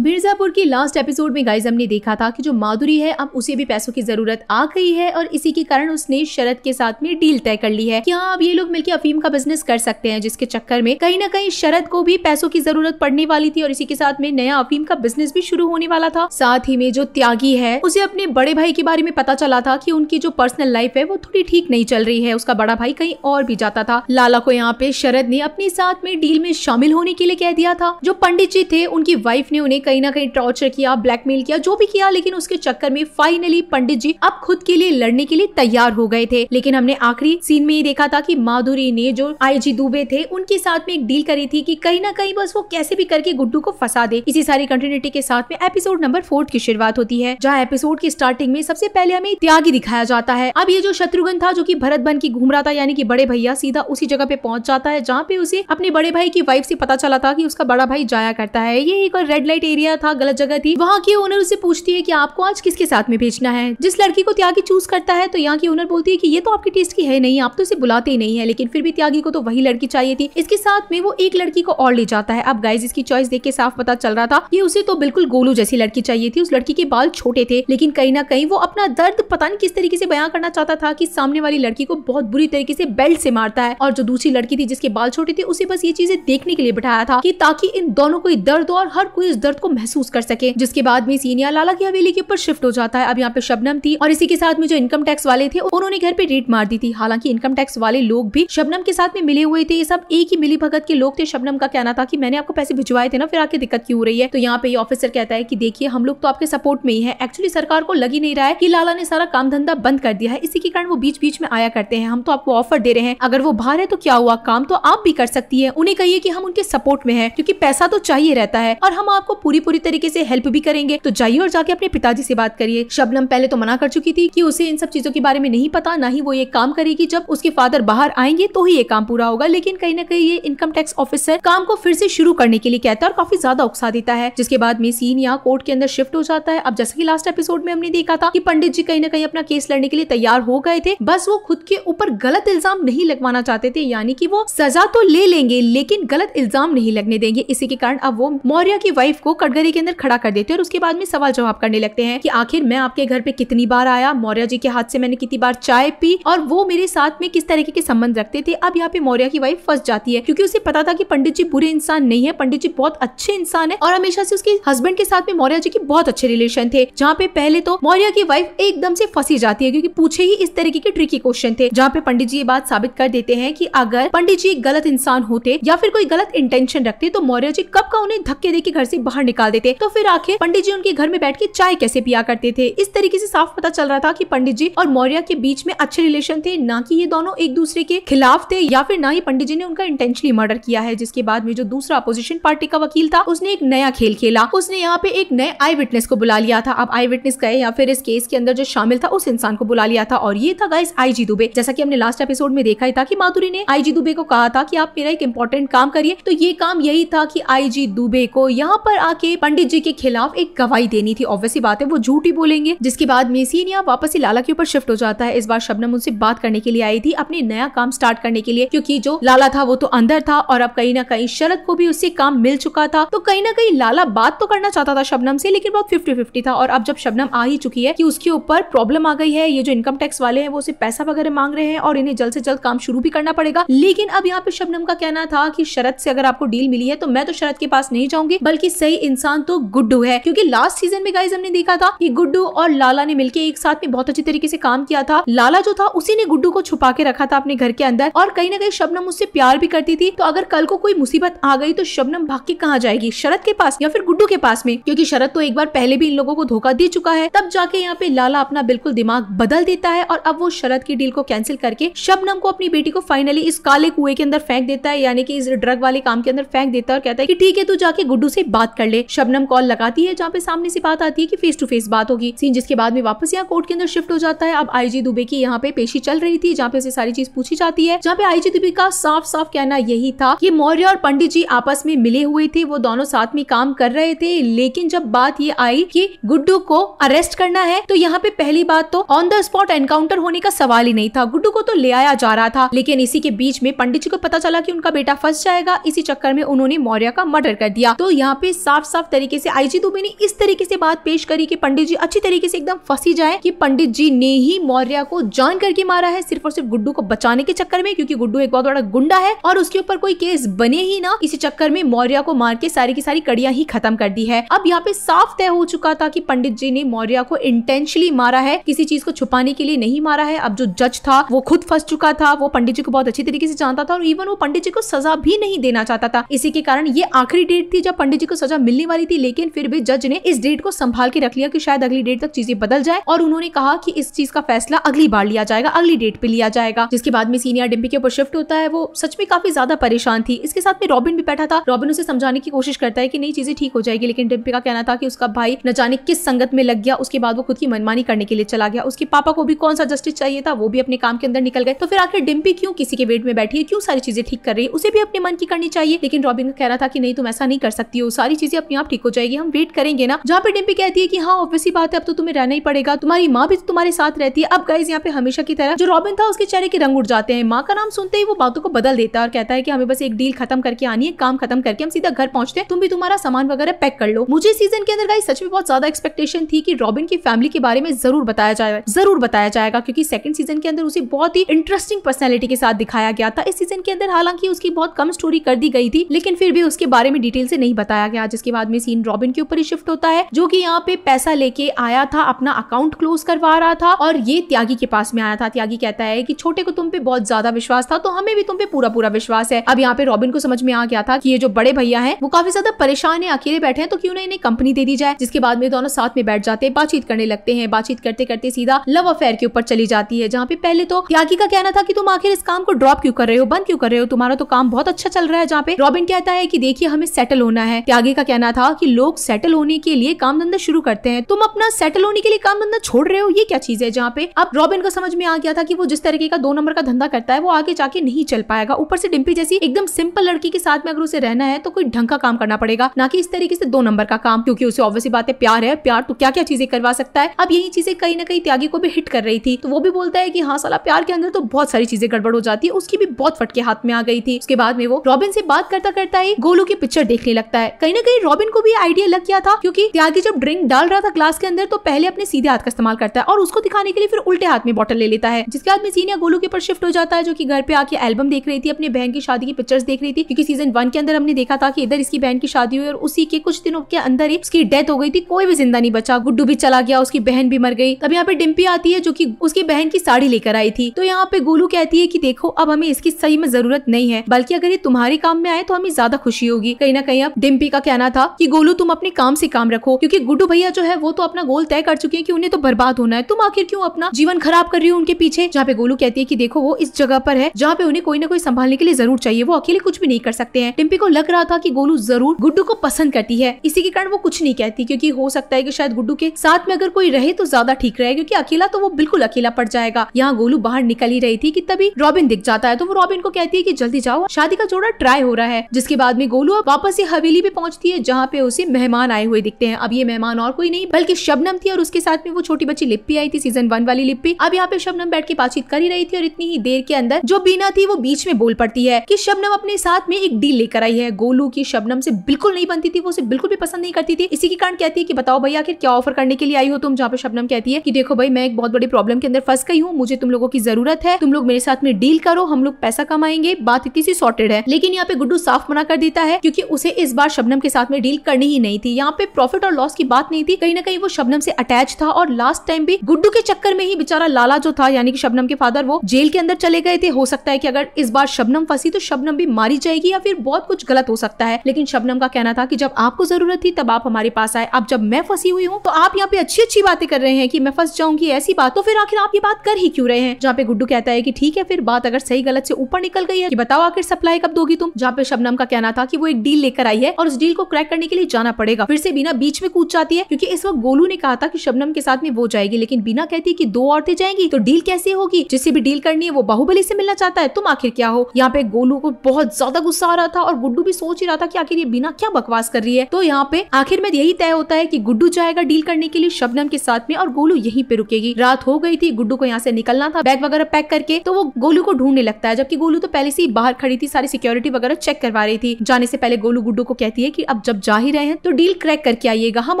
मिर्ज़ापुर की last episode में guys हमने देखा था कि जो माधुरी है अब उसे भी पैसों की जरूरत आ गई है और इसी के कारण उसने शरद के साथ में डील तय कर ली है कि हाँ अब ये लोग मिलकर अफीम का बिजनेस कर सकते हैं जिसके चक्कर में कहीं ना कहीं शरद को भी पैसों की जरूरत पड़ने वाली थी और इसी के साथ में नया अफीम का बिजनेस भी शुरू होने वाला था साथ ही में जो त्यागी है उसे अपने बड़े भाई के बारे में पता चला था की उनकी जो पर्सनल लाइफ है वो थोड़ी ठीक नहीं चल रही है उसका बड़ा भाई कहीं और भी जाता था लाला को यहाँ पे शरद ने अपने साथ में डील में शामिल होने के लिए कह दिया था जो पंडित जी थे उनकी वाइफ ने उन्हें कहीं ना कहीं टॉर्चर किया ब्लैकमेल किया जो भी किया लेकिन उसके चक्कर में फाइनली पंडित जी अब खुद के लिए लड़ने के लिए तैयार हो गए थे लेकिन हमने आखिरी सीन में ये देखा था कि माधुरी ने जो आईजी दुबे थे उनके साथ में एक डील करी थी कि कहीं ना कहीं बस वो कैसे भी करके गुड्डू को फंसा दे इसी सारी कंटिन्यूटी के साथ में एपिसोड नंबर फोर्थ की शुरुआत होती है जहाँ एपिसोड की स्टार्टिंग में सबसे पहले हमें त्यागी दिखाया जाता है अब ये जो शत्रुघ्न था जो की भरत बन की घूम रहा था यानी कि बड़े भैया सीधा उसी जगह पे पहुंच जाता है जहाँ पे उसे अपने बड़े भाई की वाइफ से पता चला था कि उसका बड़ा भाई जाया करता है ये एक और रेड लाइट एरिया एरिया था गलत जगह थी वहाँ की ओनर उसे पूछती है की आपको आज किसके साथ में भेजना है जिस लड़की को त्यागी चूज करता है तो यहाँ की ओनर बोलती है की ये तो आपके टेस्ट की है नहीं आप तो इसे बुलाते ही नहीं है लेकिन फिर भी त्यागी को तो वही लड़की चाहिए थी इसके साथ में वो एक लड़की को और ले जाता है अब गाइज इसकी चॉइस देख के साफ पता चल रहा था ये उसे तो बिल्कुल गोलू जैसी लड़की चाहिए थी उस लड़की के बाल छोटे थे लेकिन कहीं ना कहीं वो अपना दर्द पता नहीं किस तरीके से बयां करना चाहता था कि सामने वाली लड़की को बहुत बुरी तरीके से बेल्ट से मारता है और जो दूसरी लड़की थी जिसके बाल छोटे थे उसे बस ये चीजें देखने के लिए बिठाया था कि ताकि इन दोनों को दर्द और हर कोई इस दर्द को को महसूस कर सके जिसके बाद में सीनिया लाला की हवेली के ऊपर शिफ्ट हो जाता है अब यहाँ पे शबनम थी और इसी के साथ में जो इनकम टैक्स वाले थे उन्होंने घर पे रेट मार दी थी हालांकि इनकम टैक्स वाले लोग भी शबनम के साथ में मिले हुए थे ये सब एक ही मिली के लोग थे शबनम का कहना था की मैंने आपको पैसे भिजवाए थे ना फिर आके दिक्कत क्यों हो रही है तो यहाँ पे ऑफिसर कहता है की देखिए हम लोग तो आपके सपोर्ट में ही है एक्चुअली सरकार को लगी नहीं रहा है की लाला ने सारा काम धंधा बंद कर दिया है इसी के कारण वो बीच बीच में आया करते हैं हम तो आपको ऑफर दे रहे हैं अगर वो बाहर है तो क्या हुआ काम तो आप भी कर सकती है उन्हें कहिए की हम उनके सपोर्ट में है क्योंकि पैसा तो चाहिए रहता है और हम आपको पूरी पूरी पूरी तरीके से हेल्प भी करेंगे तो जाइए और जाके अपने पिताजी से बात करिए शबनम पहले तो मना कर चुकी थी कि उसे इन सब चीजों के बारे में नहीं पता ना ही वो ये काम करेगी जब उसके फादर बाहर आएंगे तो ही ये काम पूरा होगा लेकिन कहीं ना कहीं ये इनकम टैक्स ऑफिसर काम को फिर से शुरू करने के लिए कहता है और काफी ज्यादा उकसा देता है जिसके बाद में सीन यहाँ कोर्ट के अंदर शिफ्ट हो जाता है अब जैसे की लास्ट एपिसोड में हमने देखा था की पंडित जी कहीं ना कहीं अपना केस लड़ने के लिए तैयार हो गए थे बस वो खुद के ऊपर गलत इल्जाम नहीं लगवाना चाहते थे यानी की वो सजा तो ले लेंगे लेकिन गलत इल्जाम नहीं लगने देंगे इसी के कारण अब वो मौर्य की वाइफ को कटघरे के अंदर खड़ा कर देते हैं और उसके बाद में सवाल जवाब करने लगते हैं कि आखिर मैं आपके घर पे कितनी बार आया मौर्य जी के हाथ से मैंने कितनी बार चाय पी और वो मेरे साथ में किस तरीके के संबंध रखते थे अब यहाँ पे मौर्य की वाइफ फंस जाती है क्योंकि उसे पता था कि पंडित जी बुरे इंसान नहीं है पंडित जी बहुत अच्छे इंसान है और हमेशा से उसके हस्बैंड के साथ में मौर्य जी के बहुत अच्छे रिलेशन थे जहाँ पे पहले तो मौर्य की वाइफ एकदम से फंसी जाती है क्योंकि पूछे ही इस तरीके के ट्रिकी क्वेश्चन थे जहाँ पे पंडित जी ये बात साबित कर देते हैं कि अगर पंडित जी गलत इंसान होते या फिर कोई गलत इंटेंशन रखते तो मौर्य जी कब का उन्हें धक्के देकर घर से बाहर निकाल देते तो फिर आखिर पंडित जी उनके घर में बैठ के चाय कैसे पिया करते थे इस तरीके से साफ पता चल रहा था कि पंडित जी और मौर्या के बीच में अच्छे रिलेशन थे ना कि ये दोनों एक दूसरे के खिलाफ थे या फिर ना ही पंडित जी ने उनका इंटेंशनली मर्डर किया है जिसके बाद में जो दूसरा अपोजिशन पार्टी का वकील था उसने एक नया खेल खेला उसने यहाँ पे एक नए आई विटनेस को बुला लिया था अब आई विटनेस गए या फिर इस केस के अंदर जो शामिल था उस इंसान को बुला लिया था और ये था गाइस आईजी दुबे जैसा कि हमने लास्ट एपिसोड में देखा ही था कि माधुरी ने आईजी दुबे को कहा था कि आप मेरा एक इम्पोर्टेंट काम करिए तो ये काम यही था कि आईजी दुबे को यहाँ पर आ के पंडित जी के खिलाफ एक गवाही देनी थी ऑब्वियसली बात है वो झूठी बोलेंगे जिसके बाद मेसिनिया वापस ही लाला के ऊपर शिफ्ट हो जाता है इस बार शबनम उनसे बात करने के लिए आई थी अपने नया काम स्टार्ट करने के लिए क्योंकि जो लाला था वो तो अंदर था और अब कहीं ना कहीं शरद को भी उससे काम मिल चुका था तो कहीं ना कहीं लाला बात तो करना चाहता था शबनम से लेकिन बहुत फिफ्टी फिफ्टी था और अब जब शबनम आ ही चुकी है की उसके ऊपर प्रॉब्लम आ गई है ये जो इनकम टैक्स वाले है वो उसे पैसा वगैरह मांग रहे हैं और इन्हें जल्द से जल्द काम शुरू भी करना पड़ेगा लेकिन अब यहाँ पे शबनम का कहना था की शरद से अगर आपको डील मिली है तो मैं तो शरद के पास नहीं जाऊंगी बल्कि सही इंसान तो गुड्डू है क्योंकि लास्ट सीजन में गाइज हमने देखा था कि गुड्डू और लाला ने मिलकर एक साथ में बहुत अच्छी तरीके से काम किया था लाला जो था उसी ने गुड्डू को छुपा के रखा था अपने घर के अंदर और कहीं ना कहीं शबनम उससे प्यार भी करती थी तो अगर कल को कोई मुसीबत आ गई तो शबनम भाग के कहाँ जाएगी शरद के पास या फिर गुड्डू के पास में क्योंकि शरद तो एक बार पहले भी इन लोगों को धोखा दे चुका है तब जाके यहाँ पे लाला अपना बिल्कुल दिमाग बदल देता है और अब वो शरद की डील को कैंसिल करके शबनम को अपनी बेटी को फाइनली इस काले कुएं के अंदर फेंक देता है यानी कि इस ड्रग वाले काम के अंदर फेंक देता है और कहता है कि ठीक है तू जाके गुड्डू से बात कर ले पहले शबनम कॉल लगाती है जहाँ पे सामने से बात आती है की फेस टू फेस बात होगी सीन जिसके बाद में वापस यहाँ कोर्ट के अंदर शिफ्ट हो जाता है अब आईजी दुबे की यहाँ पे पेशी चल रही थी जहाँ पे उसे सारी चीज पूछी जाती है जहाँ पे आईजी दुबे का साफ साफ कहना यही था की मौर्य और पंडित जी आपस में मिले हुए थे वो दोनों साथ में काम कर रहे थे लेकिन जब बात ये आई कि गुड्डू को अरेस्ट करना है तो यहाँ पे पहली बात तो ऑन द स्पॉट एनकाउंटर होने का सवाल ही नहीं था गुड्डू को तो ले आया जा रहा था लेकिन इसी के बीच में पंडित जी को पता चला कि उनका बेटा फंस जाएगा इसी चक्कर में उन्होंने मौर्य का मर्डर कर दिया तो यहाँ पे साफ साफ तरीके से आईजी दुबे ने इस तरीके से बात पेश करी कि पंडित जी अच्छी तरीके से एकदम फंसी जाए कि पंडित जी ने ही मौर्य को जान करके मारा है सिर्फ और सिर्फ गुड्डू को बचाने के चक्कर में क्योंकि गुड्डू एक बहुत बड़ा गुंडा है और उसके ऊपर कोई केस बने ही ना इसी चक्कर में मौर्य को मार के सारी की सारी कड़िया ही खत्म कर दी है अब यहाँ पे साफ तय हो चुका था की पंडित जी ने मौर्य को इंटेंशली मारा है किसी चीज को छुपाने के लिए नहीं मारा है अब जो जज था वो खुद फंस चुका था वो पंडित जी को बहुत अच्छी तरीके से जानता था और इवन वो पंडित जी को सजा भी नहीं देना चाहता था इसी के कारण ये आखिरी डेट थी जब पंडित जी को सजा मिल मिलने वाली थी लेकिन फिर भी जज ने इस डेट को संभाल के रख लिया कि शायद अगली डेट तक चीजें बदल जाए और उन्होंने कहा कि इस चीज का फैसला अगली बार लिया जाएगा अगली डेट पे लिया जाएगा जिसके बाद में सीनियर डिम्पी के ऊपर शिफ्ट होता है वो सच में काफी ज्यादा परेशान थी इसके साथ में रॉबिन भी बैठा था रॉबिन उसे समझाने की कोशिश करता है की नई चीजें ठीक हो जाएगी लेकिन डिम्पी का कहना था की उसका भाई न जाने किस संगत में लग गया उसके बाद वो खुद की मनमानी करने के लिए चला गया उसके पापा को भी कौन सा जस्टिस चाहिए था वो भी अपने काम के अंदर निकल गए तो फिर आखिर डिम्पी क्यों किसी के वेट में बैठी है क्यों सारी चीजें ठीक कर रही है उसे भी अपने मन की करनी चाहिए लेकिन रॉबिन का कहना था कि नहीं तुम ऐसा नहीं कर सकती हो सारी चीजें अपने आप ठीक हो जाएगी हम वेट करेंगे ना जहाँ पे डिम्पी कहती है की हाँ ऑब्वियस बात है अब तो तुम्हें रहना ही पड़ेगा तुम्हारी माँ भी तुम्हारे साथ रहती है अब गाइज यहाँ पे हमेशा की तरह जो रॉबिन था उसके चेहरे के रंग उड़ जाते हैं माँ का नाम सुनते ही वो बातों को बदल देता है और कहता है की हमें बस एक डील खत्म करके आनी है काम खत्म करके हम सीधा घर पहुंचते हैं तुम भी तुम्हारा सामान वगैरह पैक कर लो मुझे सीजन के अंदर गाइज सच में बहुत ज्यादा एक्सपेक्टेशन थी कि रॉबिन की फैमिली के बारे में जरूर बताया जाएगा जरूर बताया जाएगा क्योंकि सेकंड सीजन के अंदर उसे बहुत ही इंटरेस्टिंग पर्सनैलिटी के साथ दिखाया गया था इस सीजन के अंदर हालांकि उसकी बहुत कम स्टोरी कर दी गई थी लेकिन फिर भी उसके बारे में डिटेल से नहीं बताया गया जिसके बाद में सीन रॉबिन के ऊपर ही शिफ्ट होता है जो की यहाँ पे पैसा लेके आया था अपना अकाउंट क्लोज करवा रहा था और ये त्यागी के पास में आया था त्यागी कहता है कि छोटे को तुम पे बहुत ज्यादा विश्वास था तो हमें भी तुम पे पूरा पूरा विश्वास है अब यहाँ पे रॉबिन को समझ में आ गया था कि ये जो बड़े भैया है वो काफी ज्यादा परेशान है अकेले बैठे हैं तो क्यों ना इन्हें कंपनी दे दी जाए जिसके बाद में दोनों साथ में बैठ जाते हैं बातचीत करने लगते हैं बातचीत करते करते सीधा लव अफेयर के ऊपर चली जाती है जहाँ पे पहले तो त्यागी का कहना था कि तुम आखिर इस काम को ड्रॉप क्यों कर रहे हो बंद क्यों कर रहे हो तुम्हारा तो काम बहुत अच्छा चल रहा है जहाँ पे रॉबिन कहता है की देखिए हमें सेटल होना है त्यागी का कहना कहना था कि लोग सेटल होने के लिए काम धंधा शुरू करते हैं तुम अपना सेटल होने के लिए काम धंधा छोड़ रहे हो ये क्या चीज है जहाँ पे अब रॉबिन को समझ में आ गया था कि वो जिस तरीके का दो नंबर का धंधा करता है वो आगे जाके नहीं चल पाएगा ऊपर से डिम्पी जैसी एकदम सिंपल लड़की के साथ में अगर उसे रहना है तो कोई ढंग का काम करना पड़ेगा ना कि इस तरीके से दो नंबर का काम क्योंकि उसे ऑब्वियसली बात है प्यार है प्यार तो क्या क्या चीजें करवा सकता है अब यही चीजें कहीं ना कहीं त्यागी को भी हिट कर रही थी तो वो भी बोलता है की हाँ साला प्यार के अंदर तो बहुत सारी चीजें गड़बड़ हो जाती है उसकी भी बहुत फटके हाथ में आ गई थी उसके बाद में वो रॉबिन से बात करता करता ही गोलू की पिक्चर देखने लगता है कहीं ना कहीं रॉबिन को भी आइडिया लग गया था क्योंकि त्यागी जब ड्रिंक डाल रहा था ग्लास के अंदर तो पहले अपने सीधे हाथ का इस्तेमाल करता है और उसको दिखाने के लिए फिर उल्टे हाथ में बॉटल ले लेता है जिसके बाद में सीनिया गोलू के ऊपर शिफ्ट हो जाता है जो कि घर पे आके एल्बम देख रही थी अपने बहन की शादी की पिक्चर्स देख रही थी क्योंकि सीजन वन के अंदर हमने देखा था कि इधर इसकी बहन की शादी हुई और उसी के कुछ दिनों के अंदर ही उसकी डेथ हो गई थी कोई भी जिंदा नहीं बचा गुड्डू भी चला गया उसकी बहन भी मर गई तब यहाँ पे डिम्पी आती है जो की उसकी बहन की साड़ी लेकर आई थी तो यहाँ पे गोलू कहती है की देखो अब हमें इसकी सही में जरूरत नहीं है बल्कि अगर ये तुम्हारे काम में आए तो हमें ज्यादा खुशी होगी कहीं ना कहीं अब डिम्पी का कहना था था कि गोलू तुम अपने काम से काम रखो क्योंकि गुड्डू भैया जो है वो तो अपना गोल तय कर चुके हैं कि उन्हें तो बर्बाद होना है तुम आखिर क्यों अपना जीवन खराब कर रही हो उनके पीछे जहाँ पे गोलू कहती है की देखो वो इस जगह पर है जहाँ पे उन्हें कोई ना कोई संभालने के लिए जरूर चाहिए वो अकेले कुछ भी नहीं कर सकते हैं टिम्पी को लग रहा था की गोलू जरूर गुड्डू को पसंद करती है इसी के कारण वो कुछ नहीं कहती क्योंकि हो सकता है की शायद गुड्डू के साथ में अगर कोई रहे तो ज्यादा ठीक रहे क्योंकि अकेला तो वो बिल्कुल अकेला पड़ जाएगा यहाँ गोलू बाहर निकल ही रही थी कि तभी रॉबिन दिख जाता है तो वो रॉबिन को कहती है कि जल्दी जाओ शादी का जोड़ा ट्राई हो रहा है जिसके बाद में गोलू अब वापस ये हवेली पे पहुंचती है जहाँ पे उसे मेहमान आए हुए दिखते हैं अब ये मेहमान और कोई नहीं बल्कि शबनम थी और उसके साथ में वो छोटी बच्ची लिप्पी आई थी सीजन वन वाली लिप्पी अब यहाँ पे शबनम बैठ के बातचीत कर ही रही थी और इतनी ही देर के अंदर जो बीना थी वो बीच में बोल पड़ती है की शबनम अपने साथ में एक डील लेकर आई है गोलू की शबनम से बिल्कुल नहीं बनती थी वो उसे बिल्कुल भी पसंद नहीं करती थी इसी के कारण कहती है की बताओ भैया आखिर क्या ऑफर करने के लिए आई हो तुम जहाँ पे शबनम कहती है की देखो भाई मैं एक बहुत बड़ी प्रॉब्लम के अंदर फंस गई हूँ मुझे तुम लोगों की जरूरत है तुम लोग मेरे साथ में डील करो हम लोग पैसा कमाएंगे बात इतनी सी सॉर्टेड है लेकिन यहाँ पे गुड्डू साफ मना कर देता है क्योंकि उसे इस बार शबनम के साथ में में डील करनी ही नहीं थी यहाँ पे प्रॉफिट और लॉस की बात नहीं थी कहीं ना कहीं वो शबनम से अटैच था और लास्ट टाइम भी गुड्डू के चक्कर में ही बेचारा लाला जो था यानी कि शबनम के फादर वो जेल के अंदर चले गए थे हो सकता है कि अगर इस बार शबनम फंसी तो शबनम भी मारी जाएगी या फिर बहुत कुछ गलत हो सकता है लेकिन शबनम का कहना था कि जब आपको जरूरत थी तब आप हमारे पास आए अब जब मैं फंसी हुई हूँ तो आप यहाँ पे अच्छी अच्छी बातें कर रहे हैं कि मैं फंस जाऊंगी ऐसी बात तो फिर आखिर आप ये बात कर ही क्यों रहे हैं जहाँ पे गुड्डू कहता है कि ठीक है फिर बात अगर सही गलत से ऊपर निकल गई है कि बताओ आखिर सप्लाई कब दोगी तुम जहाँ पे शबनम का कहना था कि वो एक डील लेकर आई है और उस डील को क्रैक करने के लिए जाना पड़ेगा फिर से बीना बीच में कूद जाती है क्योंकि इस वक्त गोलू ने कहा था कि शबनम के साथ में वो जाएगी लेकिन बीना कहती है कि दो औरतें जाएंगी तो डील कैसे होगी जिससे भी डील करनी है वो बाहुबली से मिलना चाहता है तुम आखिर क्या हो यहाँ पे गोलू को बहुत ज्यादा गुस्सा आ रहा था और गुड्डू भी सोच ही रहा था की आखिर ये बीना क्या बकवास कर रही है तो यहाँ पे आखिर में यही तय होता है की गुड्डू जाएगा डील करने के लिए शबनम के साथ में और गोलू यही पे रुकेगी रात हो गई थी गुड्डू को यहाँ से निकलना था बैग वगैरह पैक करके तो वो गोलू को ढूंढने लगता है जबकि गोलू तो पहले से ही बाहर खड़ी थी सारी सिक्योरिटी वगैरह चेक करवा रही थी जाने से पहले गोलू गुड्डू को कहती है की अब जब सब जा ही रहे हैं तो डील क्रैक करके आइएगा हम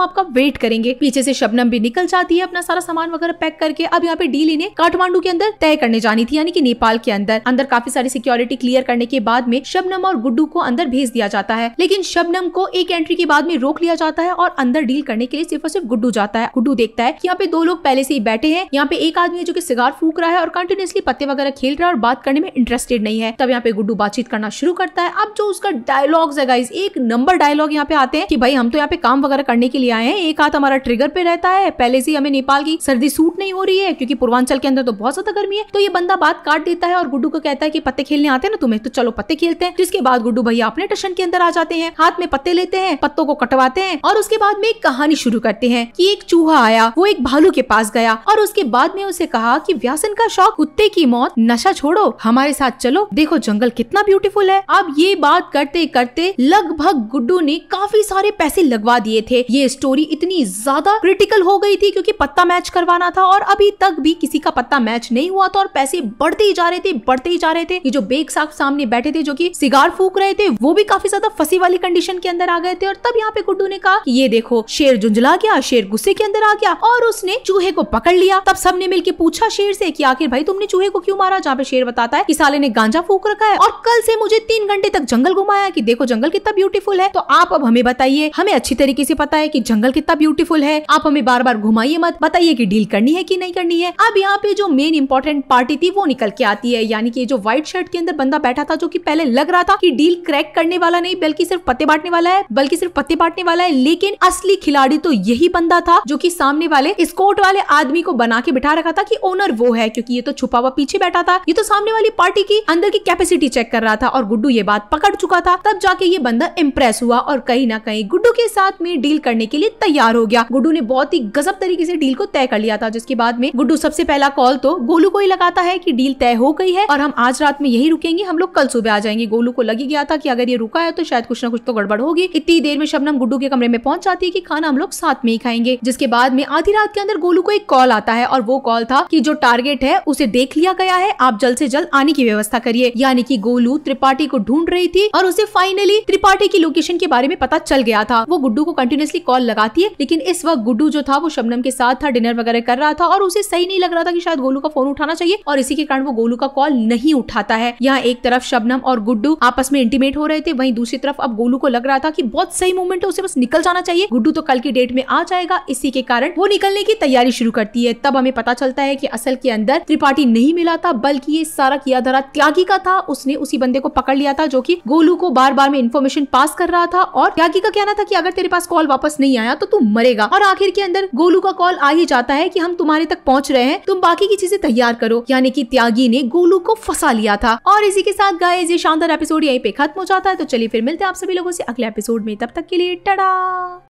आपका वेट करेंगे पीछे से शबनम भी निकल जाती है अपना सारा सामान वगैरह पैक करके अब यहाँ पे डील इन्हें काठमांडू के अंदर तय करने जानी थी यानी कि नेपाल के अंदर अंदर काफी सारी सिक्योरिटी क्लियर करने के बाद में शबनम और गुड्डू को अंदर भेज दिया जाता है लेकिन शबनम को एक एंट्री के बाद में रोक लिया जाता है और अंदर डील करने के लिए सिर्फ और सिर्फ गुड्डू जाता है गुड्डू देखता है यहाँ पे दो लोग पहले से ही बैठे हैं यहाँ पे एक आदमी है जो की सिगार फूक रहा है और कंटिन्यूसली पत्ते वगैरह खेल रहा है और बात करने में इंटरेस्टेड नहीं है तब यहाँ पे गुड्डू बातचीत करना शुरू करता है अब जो उसका डायलॉग्स है गाइज एक नंबर डायलॉग यहाँ पे आते हैं कि भाई हम तो यहाँ पे काम वगैरह करने के लिए आए हैं एक हाथ हमारा ट्रिगर पे रहता है पहले से हमें नेपाल की सर्दी सूट नहीं हो रही है क्योंकि पूर्वांचल के अंदर तो बहुत ज्यादा गर्मी है तो ये बंदा बात काट देता है और गुड्डू को कहता है की पत्ते खेलने आते हैं ना तुम्हें तो चलो पत्ते खेलते हैं जिसके बाद गुड्डू भैया अपने टशन के अंदर आ जाते हैं हाथ में पत्ते लेते हैं पत्तों को कटवाते हैं और उसके बाद में एक कहानी शुरू करते हैं की एक चूहा आया वो एक भालू के पास गया और उसके बाद में उसे कहा की व्यासन का शौक कुत्ते की मौत नशा छोड़ो हमारे साथ चलो देखो जंगल कितना ब्यूटीफुल है अब ये बात करते करते लगभग गुड्डू ने काफी सारे पैसे लगवा दिए थे ये स्टोरी इतनी ज्यादा क्रिटिकल हो गई थी क्योंकि पत्ता मैच करवाना था और अभी तक भी किसी का पत्ता मैच नहीं हुआ था और पैसे बढ़ते ही जा रहे थे बढ़ते ही जा रहे थे ये जो बेग साहब सामने बैठे थे जो की सिगार फूक रहे थे वो भी काफी ज्यादा फंसी वाली कंडीशन के अंदर आ गए थे और तब यहाँ पे गुड्डू ने कहा ये देखो शेर झुंझला गया शेर गुस्से के अंदर आ गया और उसने चूहे को पकड़ लिया तब सबने मिलकर पूछा शेर से कि आखिर भाई तुमने चूहे को क्यों मारा जहाँ पे शेर बताता है कि साले ने गांजा फूक रखा है और कल से मुझे तीन घंटे तक जंगल घुमाया कि देखो जंगल कितना ब्यूटीफुल है तो आप अब हमें बताइए हमें अच्छी तरीके से पता है कि जंगल कितना ब्यूटीफुल है आप हमें बार बार घुमाइए मत बताइए कि डील करनी है कि नहीं करनी है अब यहाँ पे जो मेन इंपॉर्टेंट पार्टी थी वो निकल के आती है यानी कि जो व्हाइट शर्ट के अंदर बंदा बैठा था जो की पहले लग रहा था की डील क्रैक करने वाला नहीं बल्कि सिर्फ पत्ते बांटने वाला है बल्कि सिर्फ पत्ते बांटने वाला है लेकिन असली खिलाड़ी तो यही बंदा था जो की सामने वाले स्कोर्ट वाले आदमी को बना के बिठा रखा था की ओनर वो है क्यूँकी ये तो छुपा हुआ पीछे बैठा था ये तो सामने वाली पार्टी की अंदर की कैपेसिटी चेक कर रहा था और गुड्डू ये बात पकड़ चुका था तब जाके ये बंदा इम्प्रेस हुआ और कहीं ना कहीं गुड्डू के साथ में डील करने के लिए तैयार हो गया गुड्डू ने बहुत ही गजब तरीके से डील को तय कर लिया था जिसके बाद में गुड्डू सबसे पहला कॉल तो गोलू को ही लगाता है की डील तय हो गई है और हम आज रात में यही रुकेंगे हम लोग कल सुबह आ जाएंगे गोलू को लगी गया था की अगर ये रुका है तो शायद कुछ ना कुछ तो गड़बड़ होगी इतनी देर में शबनम गुड्डू के कमरे में पहुंच जाती है की खाना हम लोग साथ में ही खाएंगे जिसके बाद में आधी रात के अंदर गोलू को एक कॉल आता है और वो कॉल था की जो टारगेट है उसे देख लिया गया है आप जल्द से जल्द आने की व्यवस्था करिए यानी कि गोलू त्रिपाठी को ढूंढ रही थी और उसे फाइनली त्रिपाठी की लोकेशन के बारे में पता चल गया था वो गुड्डू को कंटिन्यूसली कॉल लगाती है लेकिन इस वक्त गुड्डू जो था वो शबनम के साथ था डिनर वगैरह कर रहा था और उसे सही नहीं लग रहा था कि शायद गोलू का फोन उठाना चाहिए और इसी के कारण वो गोलू का कॉल नहीं उठाता है यहाँ एक तरफ शबनम और गुड्डू आपस में इंटीमेट हो रहे थे वहीं दूसरी तरफ अब गोलू को लग रहा था कि बहुत सही मूवमेंट है उसे बस निकल जाना चाहिए गुड्डू तो कल की डेट में आ जाएगा इसी के कारण वो निकलने की तैयारी शुरू करती है तब हमें पता चलता है की असल के अंदर त्रिपाठी नहीं मिला था बल्कि ये सारा किया धरा त्यागी का था उसने उसी बंदे को पकड़ लिया था जो की गोलू को बार बार में इन्फॉर्मेशन पास कर रहा था और और त्यागी का कहना था कि अगर तेरे पास कॉल वापस नहीं आया तो तू मरेगा और आखिर के अंदर गोलू का कॉल आ ही जाता है कि हम तुम्हारे तक पहुंच रहे हैं तुम बाकी की चीजें तैयार करो यानी कि त्यागी ने गोलू को फंसा लिया था और इसी के साथ गाय ये शानदार एपिसोड यहीं पे खत्म हो जाता है तो चलिए फिर मिलते हैं आप सभी लोगों से अगले एपिसोड में तब तक के लिए टड़ा